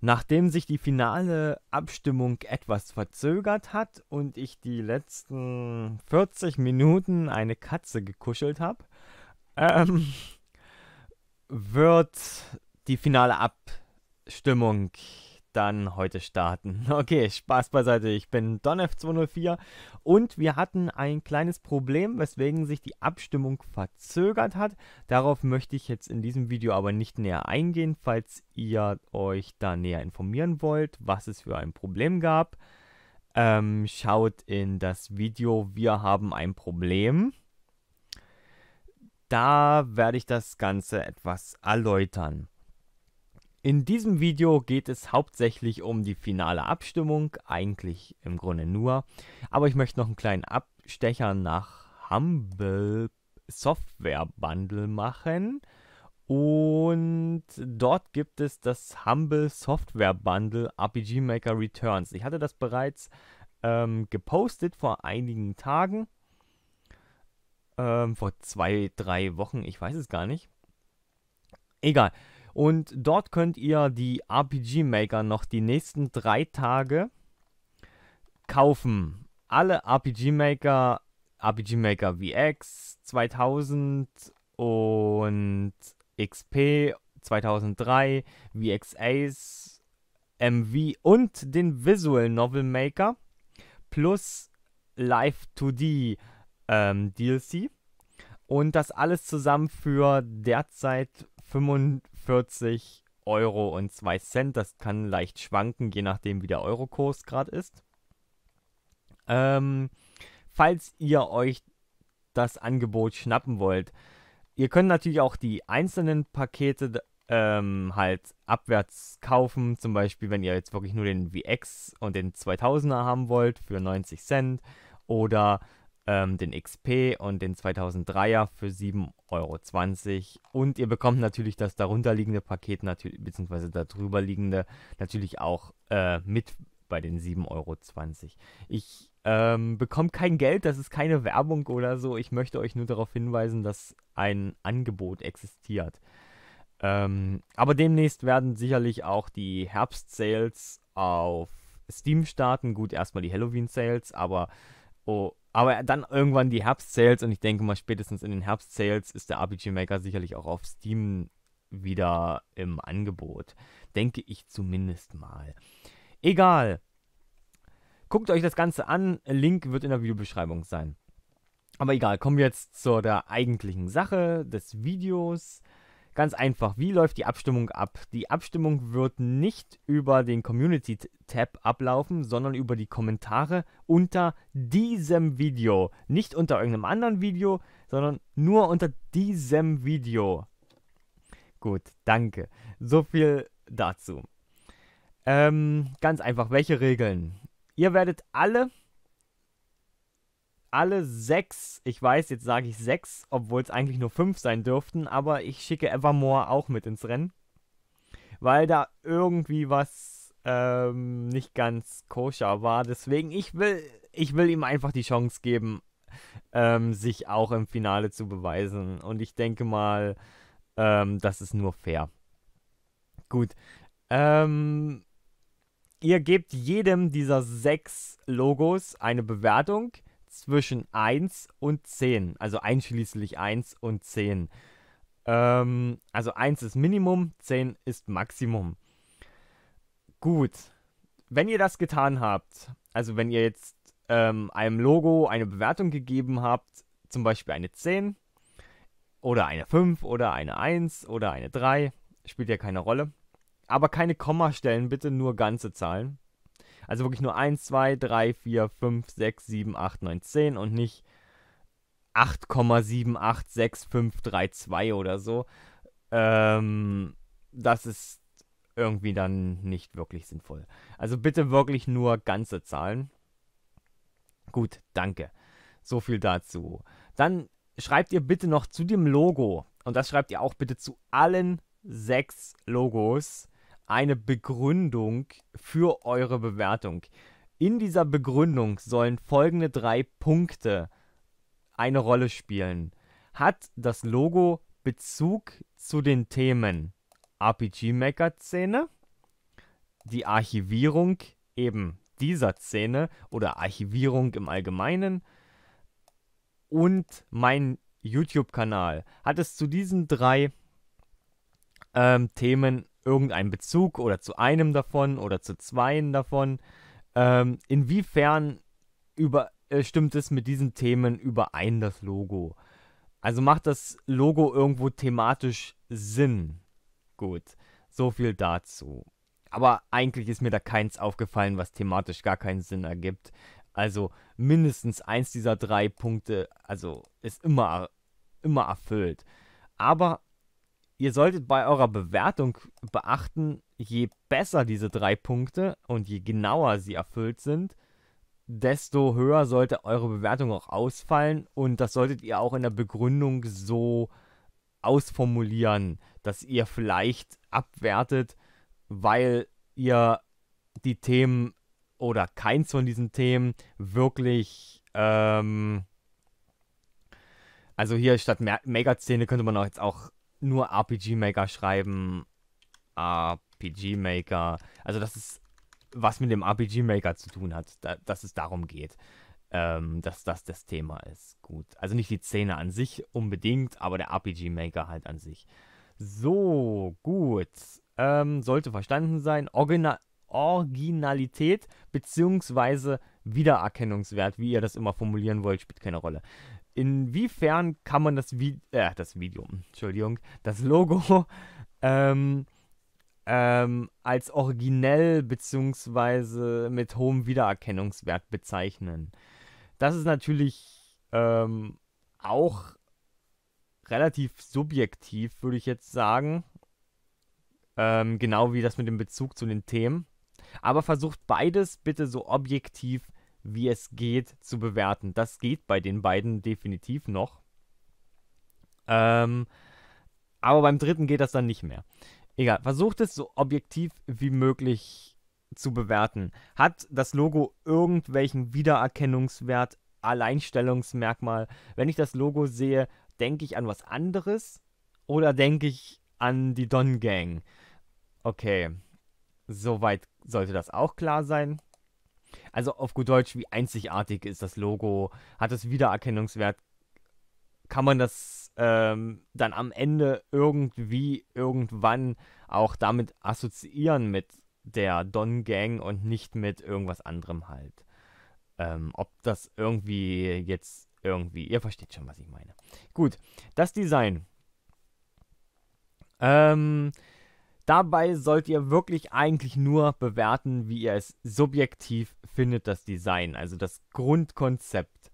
Nachdem sich die finale Abstimmung etwas verzögert hat und ich die letzten 40 Minuten eine Katze gekuschelt habe, ähm, wird die finale Abstimmung dann heute starten. Okay, Spaß beiseite. Ich bin DonF204 und wir hatten ein kleines Problem, weswegen sich die Abstimmung verzögert hat. Darauf möchte ich jetzt in diesem Video aber nicht näher eingehen, falls ihr euch da näher informieren wollt, was es für ein Problem gab. Ähm, schaut in das Video Wir haben ein Problem. Da werde ich das Ganze etwas erläutern. In diesem Video geht es hauptsächlich um die finale Abstimmung, eigentlich im Grunde nur, aber ich möchte noch einen kleinen Abstecher nach Humble Software Bundle machen und dort gibt es das Humble Software Bundle RPG Maker Returns. Ich hatte das bereits ähm, gepostet vor einigen Tagen, ähm, vor zwei, drei Wochen, ich weiß es gar nicht. Egal. Und dort könnt ihr die RPG Maker noch die nächsten drei Tage kaufen. Alle RPG Maker, RPG Maker VX 2000 und XP 2003, VX Ace, MV und den Visual Novel Maker plus Live 2D ähm, DLC. Und das alles zusammen für derzeit 55. 49 Euro und 2 Cent. Das kann leicht schwanken, je nachdem, wie der Eurokurs gerade ist. Ähm, falls ihr euch das Angebot schnappen wollt, ihr könnt natürlich auch die einzelnen Pakete ähm, halt abwärts kaufen. Zum Beispiel, wenn ihr jetzt wirklich nur den VX und den 2000er haben wollt für 90 Cent oder ähm, den XP und den 2003er für 7,20 Euro. Und ihr bekommt natürlich das darunterliegende Paket, natürlich, beziehungsweise darüber liegende, natürlich auch äh, mit bei den 7,20 Euro. Ich ähm, bekommt kein Geld, das ist keine Werbung oder so. Ich möchte euch nur darauf hinweisen, dass ein Angebot existiert. Ähm, aber demnächst werden sicherlich auch die Herbst-Sales auf Steam starten. Gut, erstmal die Halloween-Sales, aber oh, aber dann irgendwann die Herbst-Sales und ich denke mal, spätestens in den Herbst-Sales ist der RPG Maker sicherlich auch auf Steam wieder im Angebot. Denke ich zumindest mal. Egal. Guckt euch das Ganze an. Link wird in der Videobeschreibung sein. Aber egal, kommen wir jetzt zu der eigentlichen Sache des Videos. Ganz einfach, wie läuft die Abstimmung ab? Die Abstimmung wird nicht über den Community Tab ablaufen, sondern über die Kommentare unter diesem Video. Nicht unter irgendeinem anderen Video, sondern nur unter diesem Video. Gut, danke. So viel dazu. Ähm, ganz einfach, welche Regeln? Ihr werdet alle alle sechs, ich weiß, jetzt sage ich sechs, obwohl es eigentlich nur fünf sein dürften, aber ich schicke Evermore auch mit ins Rennen, weil da irgendwie was ähm, nicht ganz koscher war. Deswegen, ich will, ich will ihm einfach die Chance geben, ähm, sich auch im Finale zu beweisen. Und ich denke mal, ähm, das ist nur fair. Gut. Ähm, ihr gebt jedem dieser sechs Logos eine Bewertung zwischen 1 und 10, also einschließlich 1 und 10. Ähm, also 1 ist Minimum, 10 ist Maximum. Gut, wenn ihr das getan habt, also wenn ihr jetzt ähm, einem Logo eine Bewertung gegeben habt, zum Beispiel eine 10 oder eine 5 oder eine 1 oder eine 3, spielt ja keine Rolle. Aber keine Kommastellen, bitte nur ganze Zahlen. Also wirklich nur 1, 2, 3, 4, 5, 6, 7, 8, 9, 10 und nicht 8,786532 oder so. Ähm, das ist irgendwie dann nicht wirklich sinnvoll. Also bitte wirklich nur ganze Zahlen. Gut, danke. So viel dazu. Dann schreibt ihr bitte noch zu dem Logo, und das schreibt ihr auch bitte zu allen sechs Logos, eine Begründung für eure Bewertung. In dieser Begründung sollen folgende drei Punkte eine Rolle spielen. Hat das Logo Bezug zu den Themen RPG-Maker-Szene, die Archivierung eben dieser Szene oder Archivierung im Allgemeinen und mein YouTube-Kanal. Hat es zu diesen drei ähm, Themen irgendeinen Bezug oder zu einem davon oder zu zweien davon. Ähm, inwiefern über, äh, stimmt es mit diesen Themen überein, das Logo? Also macht das Logo irgendwo thematisch Sinn? Gut, so viel dazu. Aber eigentlich ist mir da keins aufgefallen, was thematisch gar keinen Sinn ergibt. Also mindestens eins dieser drei Punkte, also ist immer, immer erfüllt. Aber Ihr solltet bei eurer Bewertung beachten, je besser diese drei Punkte und je genauer sie erfüllt sind, desto höher sollte eure Bewertung auch ausfallen und das solltet ihr auch in der Begründung so ausformulieren, dass ihr vielleicht abwertet, weil ihr die Themen oder keins von diesen Themen wirklich, ähm, also hier statt Me Megazähne könnte man auch jetzt auch nur RPG Maker schreiben, RPG Maker, also das ist was mit dem RPG Maker zu tun hat, da, dass es darum geht, ähm, dass das das Thema ist. Gut, also nicht die Szene an sich unbedingt, aber der RPG Maker halt an sich. So, gut. Ähm, sollte verstanden sein. Origina Originalität beziehungsweise Wiedererkennungswert, wie ihr das immer formulieren wollt, spielt keine Rolle. Inwiefern kann man das, Vi äh, das Video, Entschuldigung, das Logo ähm, ähm, als originell bzw. mit hohem Wiedererkennungswert bezeichnen? Das ist natürlich ähm, auch relativ subjektiv, würde ich jetzt sagen. Ähm, genau wie das mit dem Bezug zu den Themen. Aber versucht beides bitte so objektiv wie es geht, zu bewerten. Das geht bei den beiden definitiv noch. Ähm, aber beim dritten geht das dann nicht mehr. Egal, versucht es so objektiv wie möglich zu bewerten. Hat das Logo irgendwelchen Wiedererkennungswert, Alleinstellungsmerkmal? Wenn ich das Logo sehe, denke ich an was anderes oder denke ich an die Don Gang? Okay, soweit sollte das auch klar sein. Also auf gut Deutsch, wie einzigartig ist das Logo? Hat es Wiedererkennungswert? Kann man das ähm, dann am Ende irgendwie, irgendwann auch damit assoziieren mit der Don Gang und nicht mit irgendwas anderem halt? Ähm, ob das irgendwie jetzt irgendwie, ihr versteht schon, was ich meine. Gut, das Design. Ähm, Dabei sollt ihr wirklich eigentlich nur bewerten, wie ihr es subjektiv findet, das Design, also das Grundkonzept.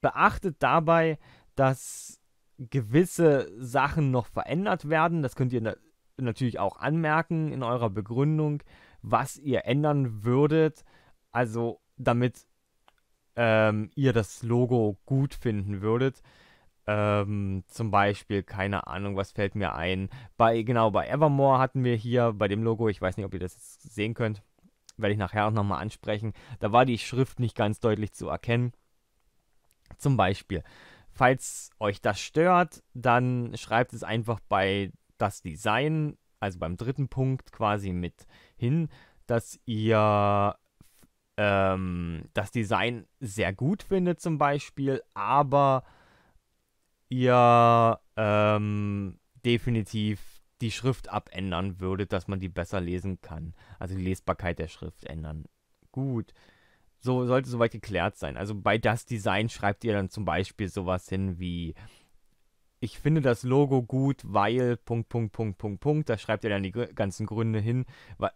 Beachtet dabei, dass gewisse Sachen noch verändert werden. Das könnt ihr na natürlich auch anmerken in eurer Begründung, was ihr ändern würdet. Also damit ähm, ihr das Logo gut finden würdet. Ähm, zum Beispiel, keine Ahnung, was fällt mir ein. Bei, genau, bei Evermore hatten wir hier bei dem Logo, ich weiß nicht, ob ihr das jetzt sehen könnt, werde ich nachher auch nochmal ansprechen. Da war die Schrift nicht ganz deutlich zu erkennen. Zum Beispiel, falls euch das stört, dann schreibt es einfach bei das Design, also beim dritten Punkt quasi mit hin, dass ihr ähm, das Design sehr gut findet zum Beispiel, aber ihr ähm, definitiv die Schrift abändern würdet, dass man die besser lesen kann. Also die Lesbarkeit der Schrift ändern. Gut. So sollte soweit geklärt sein. Also bei das Design schreibt ihr dann zum Beispiel sowas hin wie ich finde das Logo gut, weil Punkt, Punkt, Punkt, Punkt, Punkt. Da schreibt ihr dann die ganzen Gründe hin,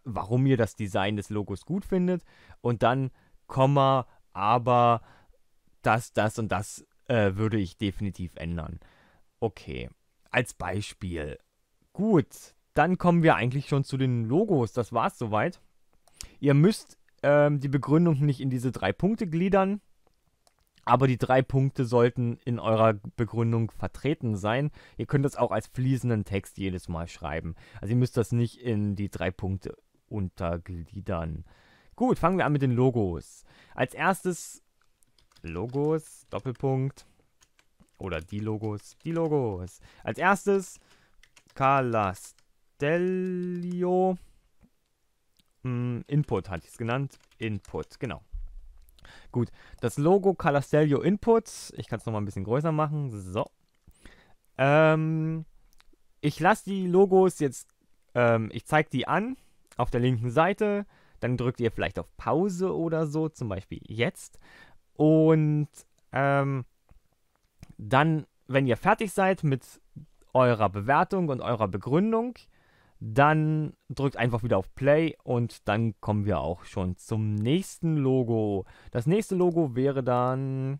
warum ihr das Design des Logos gut findet. Und dann Komma, aber das, das und das äh, würde ich definitiv ändern. Okay, als Beispiel. Gut, dann kommen wir eigentlich schon zu den Logos. Das war's soweit. Ihr müsst ähm, die Begründung nicht in diese drei Punkte gliedern, aber die drei Punkte sollten in eurer Begründung vertreten sein. Ihr könnt das auch als fließenden Text jedes Mal schreiben. Also ihr müsst das nicht in die drei Punkte untergliedern. Gut, fangen wir an mit den Logos. Als erstes Logos, Doppelpunkt. Oder die Logos, die Logos. Als erstes Calastelio. Hm, Input hatte ich es genannt. Input, genau. Gut, das Logo Calastelio Input. Ich kann es nochmal ein bisschen größer machen. So. Ähm, ich lasse die Logos jetzt, ähm, ich zeige die an auf der linken Seite. Dann drückt ihr vielleicht auf Pause oder so, zum Beispiel jetzt. Und ähm, dann, wenn ihr fertig seid mit eurer Bewertung und eurer Begründung, dann drückt einfach wieder auf Play und dann kommen wir auch schon zum nächsten Logo. Das nächste Logo wäre dann...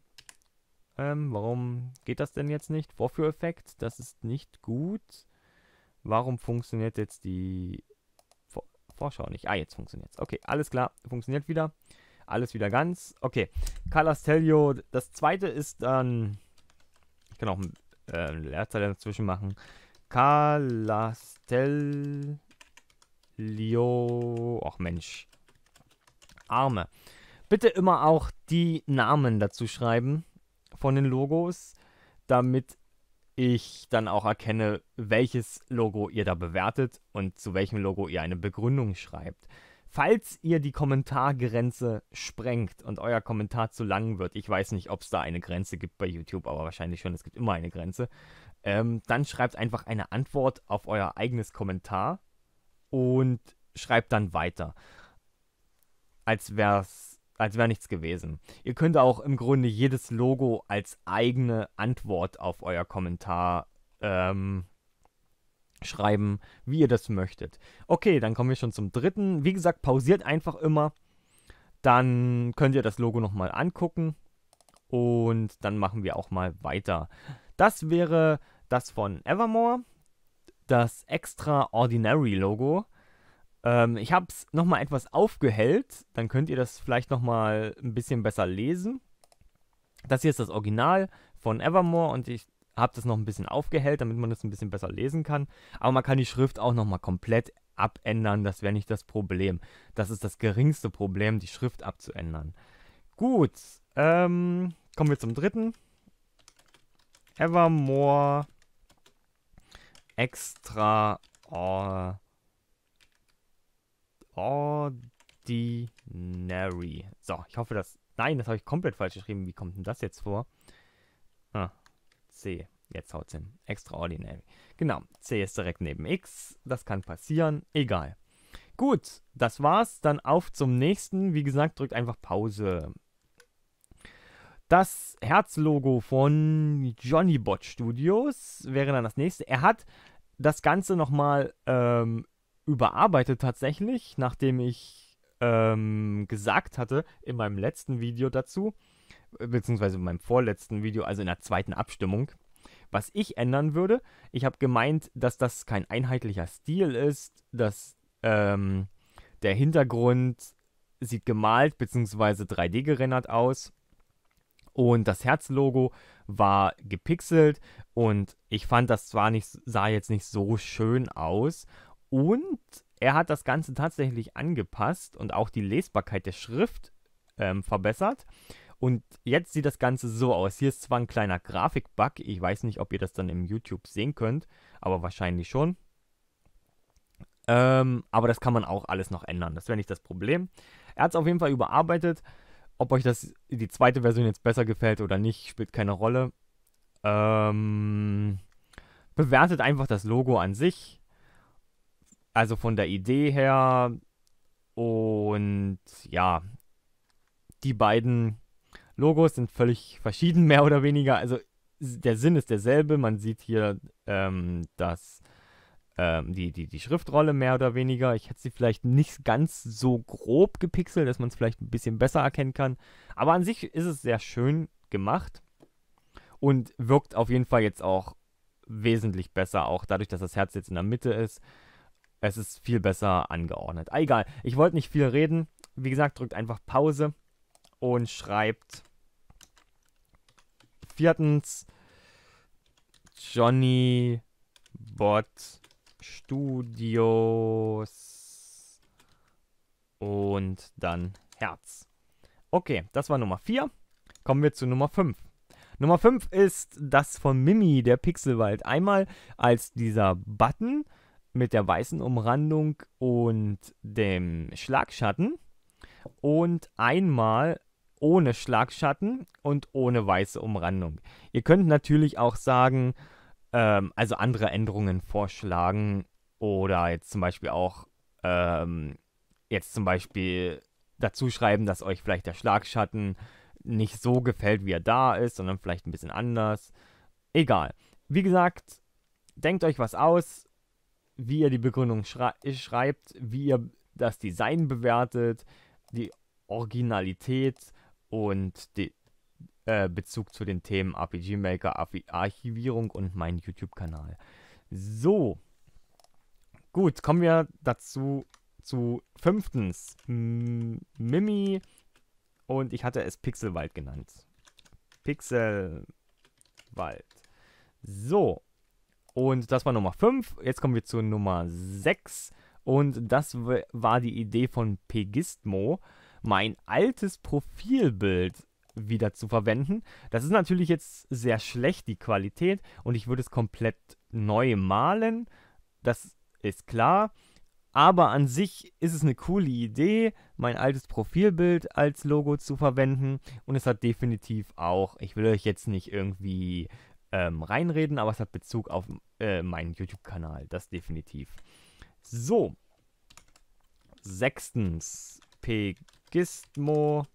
Ähm, warum geht das denn jetzt nicht? Vorführeffekt, das ist nicht gut. Warum funktioniert jetzt die Vor Vorschau nicht? Ah, jetzt funktioniert es. Okay, alles klar, funktioniert wieder. Alles wieder ganz. Okay. Calastelio. Das zweite ist dann. Ich kann auch ein äh, Leerzeichen dazwischen machen. Calastelio. Ach Mensch. Arme. Bitte immer auch die Namen dazu schreiben von den Logos, damit ich dann auch erkenne, welches Logo ihr da bewertet und zu welchem Logo ihr eine Begründung schreibt. Falls ihr die Kommentargrenze sprengt und euer Kommentar zu lang wird, ich weiß nicht, ob es da eine Grenze gibt bei YouTube, aber wahrscheinlich schon, es gibt immer eine Grenze, ähm, dann schreibt einfach eine Antwort auf euer eigenes Kommentar und schreibt dann weiter. Als wär's, als wäre nichts gewesen. Ihr könnt auch im Grunde jedes Logo als eigene Antwort auf euer Kommentar ähm, schreiben, wie ihr das möchtet. Okay, dann kommen wir schon zum dritten. Wie gesagt, pausiert einfach immer. Dann könnt ihr das Logo nochmal angucken. Und dann machen wir auch mal weiter. Das wäre das von Evermore. Das Extraordinary Logo. Ähm, ich habe es nochmal etwas aufgehellt. Dann könnt ihr das vielleicht nochmal ein bisschen besser lesen. Das hier ist das Original von Evermore und ich habe das noch ein bisschen aufgehellt, damit man das ein bisschen besser lesen kann. Aber man kann die Schrift auch nochmal komplett abändern. Das wäre nicht das Problem. Das ist das geringste Problem, die Schrift abzuändern. Gut, ähm, kommen wir zum dritten. Evermore Extra Ordinary. So, ich hoffe, dass... Nein, das habe ich komplett falsch geschrieben. Wie kommt denn das jetzt vor? Ah, C. Jetzt haut's hin. Extraordinary. Genau, C ist direkt neben X. Das kann passieren. Egal. Gut, das war's. Dann auf zum nächsten. Wie gesagt, drückt einfach Pause. Das Herzlogo von Johnnybot Studios wäre dann das nächste. Er hat das Ganze nochmal ähm, überarbeitet tatsächlich, nachdem ich ähm, gesagt hatte in meinem letzten Video dazu, beziehungsweise in meinem vorletzten Video, also in der zweiten Abstimmung. Was ich ändern würde, ich habe gemeint, dass das kein einheitlicher Stil ist, dass ähm, der Hintergrund sieht gemalt bzw. 3D gerendert aus und das Herzlogo war gepixelt und ich fand das zwar nicht, sah jetzt nicht so schön aus und er hat das Ganze tatsächlich angepasst und auch die Lesbarkeit der Schrift ähm, verbessert. Und jetzt sieht das Ganze so aus. Hier ist zwar ein kleiner Grafikbug. Ich weiß nicht, ob ihr das dann im YouTube sehen könnt, aber wahrscheinlich schon. Ähm, aber das kann man auch alles noch ändern. Das wäre nicht das Problem. Er hat es auf jeden Fall überarbeitet. Ob euch das die zweite Version jetzt besser gefällt oder nicht, spielt keine Rolle. Ähm, bewertet einfach das Logo an sich. Also von der Idee her. Und ja, die beiden Logos sind völlig verschieden, mehr oder weniger. Also der Sinn ist derselbe. Man sieht hier ähm, das, ähm, die, die, die Schriftrolle mehr oder weniger. Ich hätte sie vielleicht nicht ganz so grob gepixelt, dass man es vielleicht ein bisschen besser erkennen kann. Aber an sich ist es sehr schön gemacht und wirkt auf jeden Fall jetzt auch wesentlich besser, auch dadurch, dass das Herz jetzt in der Mitte ist. Es ist viel besser angeordnet. Ah, egal, ich wollte nicht viel reden. Wie gesagt, drückt einfach Pause und schreibt. Viertens, Johnny Bot Studios und dann Herz. Okay, das war Nummer 4. Kommen wir zu Nummer 5. Nummer 5 ist das von Mimi, der Pixelwald. Einmal als dieser Button mit der weißen Umrandung und dem Schlagschatten und einmal ohne Schlagschatten und ohne weiße Umrandung. Ihr könnt natürlich auch sagen, ähm, also andere Änderungen vorschlagen oder jetzt zum Beispiel auch ähm, jetzt zum Beispiel dazu schreiben, dass euch vielleicht der Schlagschatten nicht so gefällt, wie er da ist, sondern vielleicht ein bisschen anders. Egal. Wie gesagt, denkt euch was aus, wie ihr die Begründung schrei schreibt, wie ihr das Design bewertet, die Originalität und die, äh, Bezug zu den Themen RPG Maker, Archivierung und mein YouTube-Kanal. So, gut, kommen wir dazu zu fünftens M Mimi und ich hatte es Pixelwald genannt. Pixelwald. So, und das war Nummer 5. Jetzt kommen wir zu Nummer 6. Und das war die Idee von Pegismo mein altes Profilbild wieder zu verwenden. Das ist natürlich jetzt sehr schlecht, die Qualität, und ich würde es komplett neu malen. Das ist klar. Aber an sich ist es eine coole Idee, mein altes Profilbild als Logo zu verwenden. Und es hat definitiv auch, ich will euch jetzt nicht irgendwie ähm, reinreden, aber es hat Bezug auf äh, meinen YouTube-Kanal. Das definitiv. So. Sechstens, Gizmo.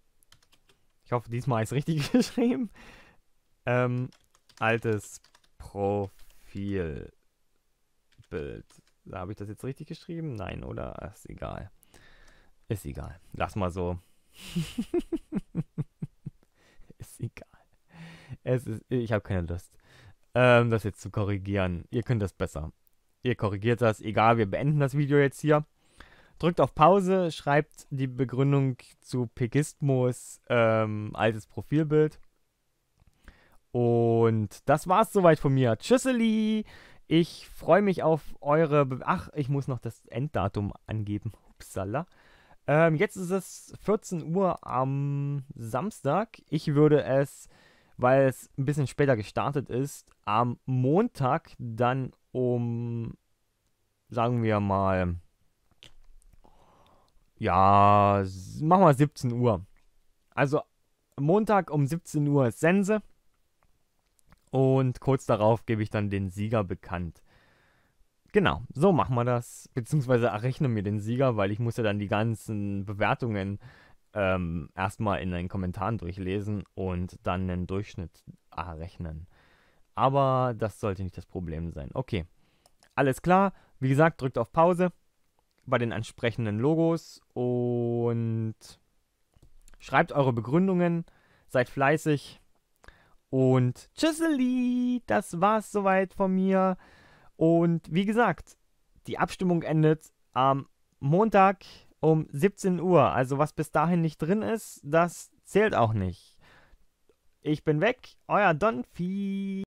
Ich hoffe, diesmal ist richtig geschrieben. Ähm, altes Profilbild. Habe ich das jetzt richtig geschrieben? Nein, oder? Ist egal. Ist egal. Lass mal so. ist egal. Es ist, ich habe keine Lust, ähm, das jetzt zu korrigieren. Ihr könnt das besser. Ihr korrigiert das. Egal, wir beenden das Video jetzt hier drückt auf Pause, schreibt die Begründung zu Pegismus ähm, altes Profilbild. Und das war's soweit von mir. Tschüsseli! Ich freue mich auf eure. Be Ach, ich muss noch das Enddatum angeben. Upsala. Ähm, jetzt ist es 14 Uhr am Samstag. Ich würde es, weil es ein bisschen später gestartet ist, am Montag dann um, sagen wir mal, ja, machen wir 17 Uhr. Also Montag um 17 Uhr ist Sense. Und kurz darauf gebe ich dann den Sieger bekannt. Genau, so machen wir das. Beziehungsweise errechne mir den Sieger, weil ich muss ja dann die ganzen Bewertungen ähm, erstmal in den Kommentaren durchlesen und dann einen Durchschnitt errechnen. Aber das sollte nicht das Problem sein. Okay, alles klar. Wie gesagt, drückt auf Pause bei den entsprechenden Logos und schreibt eure Begründungen, seid fleißig und tschüsseli, das war's soweit von mir. Und wie gesagt, die Abstimmung endet am Montag um 17 Uhr. Also was bis dahin nicht drin ist, das zählt auch nicht. Ich bin weg, euer Donfi.